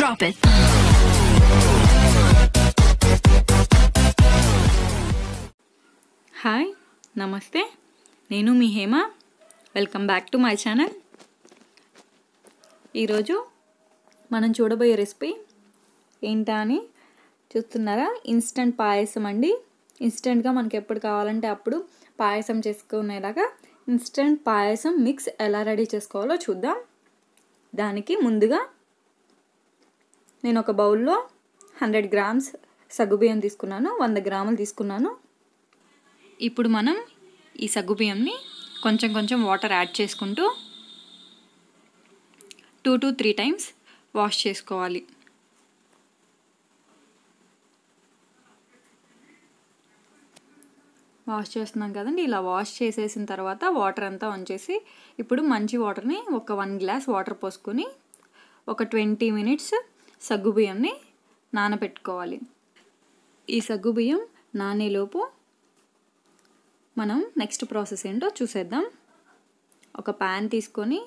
Drop it. Hi నమస్తే నేను మీ Hema welcome back to my channel ఈరోజు మనం చూడబోయే రెసిపీ ఏంటా అని చూస్తున్నారా ఇన్స్టంట్ పాయసం అండి ఇన్స్టెంట్గా మనకి ఎప్పుడు కావాలంటే అప్పుడు పాయసం చేసుకునేలాగా ఇన్స్టెంట్ పాయసం మిక్స్ ఎలా రెడీ చేసుకోవాలో చూద్దాం దానికి ముందుగా నేను ఒక బౌల్లో హండ్రెడ్ గ్రామ్స్ సగ్గుబియ్యం తీసుకున్నాను వంద గ్రాములు తీసుకున్నాను ఇప్పుడు మనం ఈ సగ్గుబియ్యంని కొంచెం కొంచెం వాటర్ యాడ్ చేసుకుంటూ two to three times wash చేసుకోవాలి వాష్ చేస్తున్నాం కదండి ఇలా వాష్ చేసేసిన తర్వాత వాటర్ అంతా వంచేసి ఇప్పుడు మంచి వాటర్ని ఒక వన్ గ్లాస్ వాటర్ పోసుకొని ఒక ట్వంటీ మినిట్స్ సగ్గుబియ్యంని నానబెట్టుకోవాలి ఈ సగ్గుబియ్యం నానేలోపు మనం నెక్స్ట్ ప్రాసెస్ ఏంటో చూసేద్దాం ఒక ప్యాన్ తీసుకొని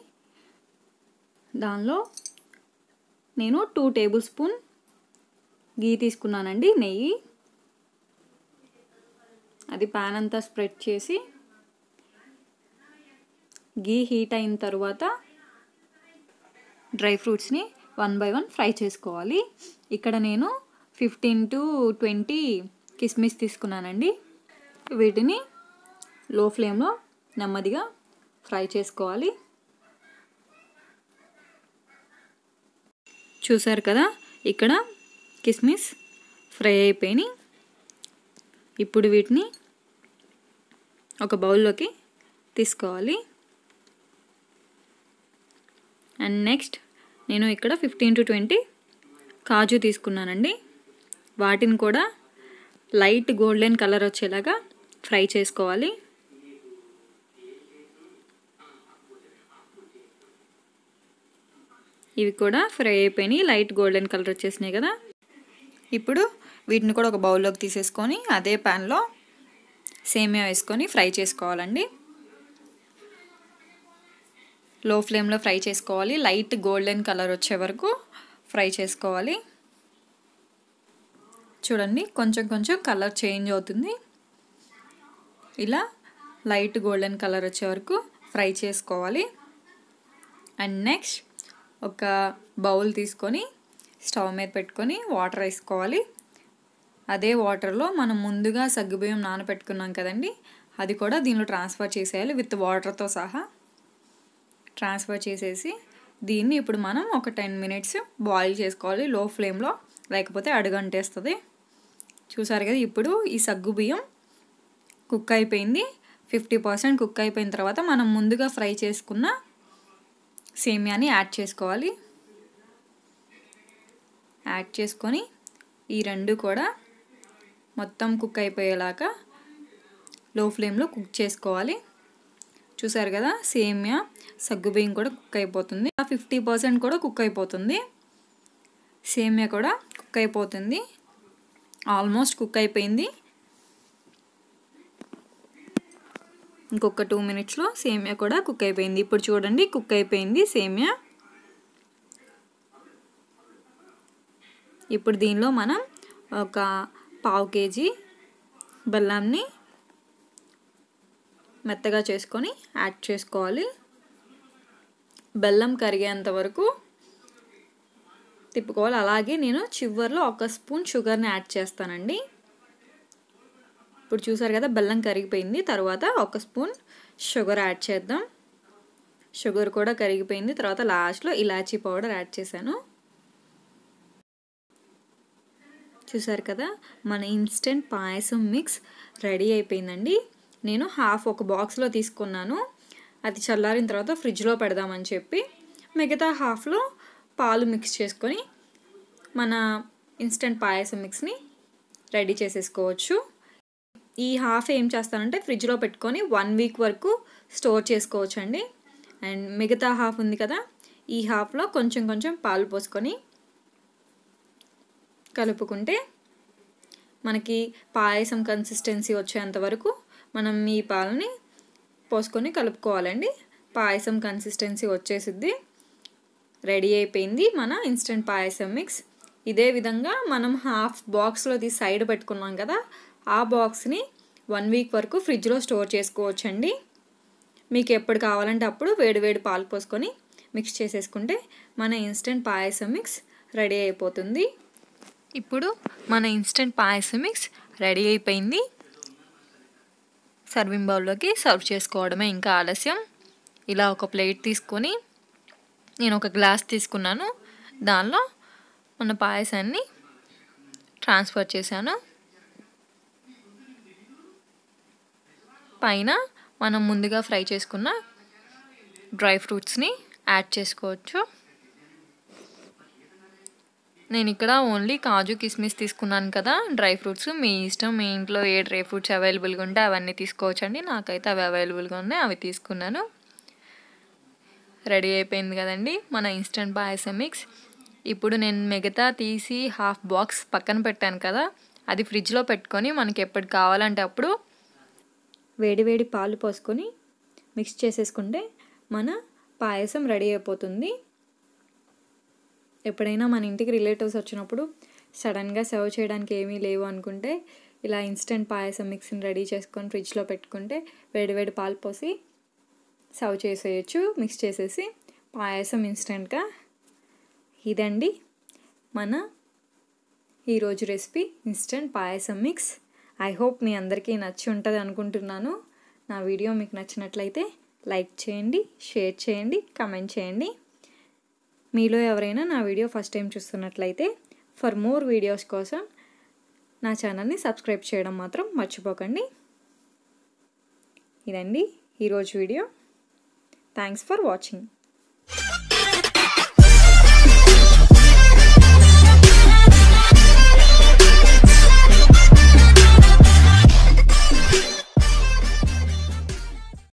దానిలో నేను టూ టేబుల్ స్పూన్ గీ తీసుకున్నానండి నెయ్యి అది ప్యాన్ అంతా స్ప్రెడ్ చేసి గీ హీట్ అయిన తర్వాత డ్రై ఫ్రూట్స్ని వన్ బై వన్ ఫ్రై చేసుకోవాలి ఇక్కడ నేను ఫిఫ్టీన్ టు ట్వంటీ కిస్మిస్ తీసుకున్నానండి వీటిని లో ఫ్లేమ్లో నెమ్మదిగా ఫ్రై చేసుకోవాలి చూసారు కదా ఇక్కడ కిస్మిస్ ఫ్రై అయిపోయినాయి ఇప్పుడు వీటిని ఒక బౌల్లోకి తీసుకోవాలి అండ్ నెక్స్ట్ నేను ఇక్కడ ఫిఫ్టీన్ టు ట్వంటీ కాజు తీసుకున్నానండి వాటిని కూడా లైట్ గోల్డెన్ కలర్ వచ్చేలాగా ఫ్రై చేసుకోవాలి ఇవి కూడా ఫ్రై అయిపోయినాయి లైట్ గోల్డెన్ కలర్ వచ్చేసినాయి కదా ఇప్పుడు వీటిని కూడా ఒక బౌల్లోకి తీసేసుకొని అదే ప్యాన్లో సేమియా వేసుకొని ఫ్రై చేసుకోవాలండి లో ఫ్లేమ్లో ఫ్రై చేసుకోవాలి లైట్ గోల్డెన్ కలర్ వచ్చే వరకు ఫ్రై చేసుకోవాలి చూడండి కొంచెం కొంచెం కలర్ చేంజ్ అవుతుంది ఇలా లైట్ గోల్డెన్ కలర్ వచ్చే వరకు ఫ్రై చేసుకోవాలి అండ్ నెక్స్ట్ ఒక బౌల్ తీసుకొని స్టవ్ మీద పెట్టుకొని వాటర్ వేసుకోవాలి అదే వాటర్లో మనం ముందుగా సగ్గుబియ్యం నానబెట్టుకున్నాం కదండి అది కూడా దీనిలో ట్రాన్స్ఫర్ చేసేయాలి విత్ వాటర్తో సహా ట్రాన్స్ఫర్ చేసేసి దీన్ని ఇప్పుడు మనం ఒక టెన్ మినిట్స్ బాయిల్ చేసుకోవాలి లో ఫ్లేమ్లో లేకపోతే అడుగంటేస్తుంది చూసారు కదా ఇప్పుడు ఈ సగ్గు బియ్యం కుక్ అయిపోయింది ఫిఫ్టీ పర్సెంట్ కుక్ అయిపోయిన తర్వాత మనం ముందుగా ఫ్రై చేసుకున్న సేమియాని యాడ్ చేసుకోవాలి యాడ్ చేసుకొని ఈ రెండు కూడా మొత్తం కుక్ అయిపోయేలాగా లో ఫ్లేమ్లో కుక్ చేసుకోవాలి చూసారు కదా సేమియా సగ్గుబియ్యం కూడా కుక్ అయిపోతుంది ఫిఫ్టీ పర్సెంట్ కూడా కుక్ అయిపోతుంది సేమియా కూడా కుక్ అయిపోతుంది ఆల్మోస్ట్ కుక్ అయిపోయింది ఇంకొక టూ మినిట్స్లో సేమియా కూడా కుక్ అయిపోయింది ఇప్పుడు చూడండి కుక్ అయిపోయింది సేమియా ఇప్పుడు దీనిలో మనం ఒక పావు కేజీ బెల్లాన్ని మెత్తగా చేసుకొని యాడ్ చేసుకోవాలి బెల్లం కరిగేంత వరకు తిప్పుకోవాలి అలాగే నేను చివరిలో ఒక స్పూన్ షుగర్ని యాడ్ చేస్తానండి ఇప్పుడు చూసారు కదా బెల్లం కరిగిపోయింది తర్వాత ఒక స్పూన్ షుగర్ యాడ్ చేద్దాం షుగర్ కూడా కరిగిపోయింది తర్వాత లాస్ట్లో ఇలాచీ పౌడర్ యాడ్ చేశాను చూసారు కదా మన ఇన్స్టెంట్ పాయసం మిక్స్ రెడీ అయిపోయిందండి నేను హాఫ్ ఒక బాక్స్లో తీసుకున్నాను అది చల్లారిన తర్వాత ఫ్రిడ్జ్లో పెడదామని చెప్పి మిగతా హాఫ్లో పాలు మిక్స్ చేసుకొని మన ఇన్స్టెంట్ పాయసం మిక్స్ని రెడీ చేసేసుకోవచ్చు ఈ హాఫ్ ఏం చేస్తానంటే ఫ్రిడ్జ్లో పెట్టుకొని వన్ వీక్ వరకు స్టోర్ చేసుకోవచ్చు అండి అండ్ మిగతా హాఫ్ ఉంది కదా ఈ హాఫ్లో కొంచెం కొంచెం పాలు పోసుకొని కలుపుకుంటే మనకి పాయసం కన్సిస్టెన్సీ వచ్చేంత వరకు మనం ఈ పాలని పోసుకొని కలుపుకోవాలండి పాయసం కన్సిస్టెన్సీ వచ్చేసిద్ది రెడీ అయిపోయింది మన ఇన్స్టెంట్ పాయసం మిక్స్ ఇదే విధంగా మనం హాఫ్ బాక్స్లో తీసి సైడ్ పెట్టుకున్నాం కదా ఆ బాక్స్ని వన్ వీక్ వరకు ఫ్రిడ్జ్లో స్టోర్ చేసుకోవచ్చండి మీకు ఎప్పుడు కావాలంటే అప్పుడు వేడివేడి పాలు పోసుకొని మిక్స్ చేసేసుకుంటే మన ఇన్స్టెంట్ పాయసం మిక్స్ రెడీ అయిపోతుంది ఇప్పుడు మన ఇన్స్టెంట్ పాయసం మిక్స్ రెడీ అయిపోయింది సర్వింగ్ బౌల్లోకి సర్వ్ చేసుకోవడమే ఇంకా ఆలస్యం ఇలా ఒక ప్లేట్ తీసుకొని నేను ఒక గ్లాస్ తీసుకున్నాను దానిలో మన పాయసాన్ని ట్రాన్స్ఫర్ చేశాను పైన మనం ముందుగా ఫ్రై చేసుకున్న డ్రై ఫ్రూట్స్ని యాడ్ చేసుకోవచ్చు నేను ఇక్కడ ఓన్లీ కాజు కిస్మిస్ తీసుకున్నాను కదా డ్రై ఫ్రూట్స్ మీ ఇష్టం మీ ఇంట్లో ఏ డ్రై ఫ్రూట్స్ అవైలబుల్గా ఉంటే అవన్నీ తీసుకోవచ్చండి నాకైతే అవి అవైలబుల్గా ఉన్నాయి అవి తీసుకున్నాను రెడీ అయిపోయింది కదండి మన ఇన్స్టెంట్ పాయసం మిక్స్ ఇప్పుడు నేను మిగతా తీసి హాఫ్ బాక్స్ పక్కన పెట్టాను కదా అది ఫ్రిడ్జ్లో పెట్టుకొని మనకి ఎప్పుడు కావాలంటే అప్పుడు వేడివేడి పాలు పోసుకొని మిక్స్ చేసేసుకుంటే మన పాయసం రెడీ అయిపోతుంది ఎప్పుడైనా మన ఇంటికి రిలేటివ్స్ వచ్చినప్పుడు సడన్గా సర్వ్ చేయడానికి ఏమీ లేవు అనుకుంటే ఇలా ఇన్స్టెంట్ పాయసం మిక్స్ని రెడీ చేసుకొని ఫ్రిడ్జ్లో పెట్టుకుంటే వేడి వేడి పాలు పోసి సర్వ్ చేసేయచ్చు మిక్స్ చేసేసి పాయసం ఇన్స్టెంట్గా ఇదండి మన ఈరోజు recipe instant payasam mix I hope మీ అందరికీ నచ్చి ఉంటుంది అనుకుంటున్నాను నా వీడియో మీకు నచ్చినట్లయితే లైక్ చేయండి షేర్ చేయండి కమెంట్ చేయండి మీలో ఎవరైనా నా వీడియో ఫస్ట్ టైం చూస్తున్నట్లయితే ఫర్ మోర్ వీడియోస్ కోసం నా ఛానల్ని సబ్స్క్రైబ్ చేయడం మాత్రం మర్చిపోకండి ఇదండి ఈరోజు వీడియో థ్యాంక్స్ ఫర్ వాచింగ్